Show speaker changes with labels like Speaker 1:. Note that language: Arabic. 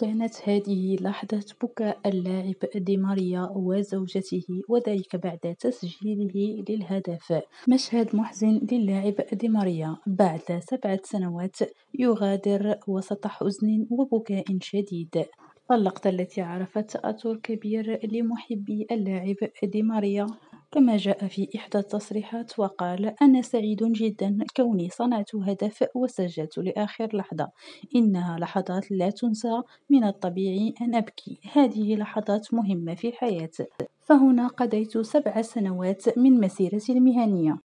Speaker 1: كانت هذه لحظة بكاء اللاعب دي ماريا وزوجته وذلك بعد تسجيله للهدف مشهد محزن للاعب دي ماريا بعد سبعة سنوات يغادر وسط حزن وبكاء شديد اللقطة التي عرفت أثر كبير لمحبي اللاعب دي ماريا كما جاء في إحدى التصريحات وقال أنا سعيد جدا كوني صنعت هدف وسجلت لآخر لحظة إنها لحظات لا تنسى من الطبيعي أن أبكي هذه لحظات مهمة في الحياة فهنا قضيت سبع سنوات من مسيرتي المهنية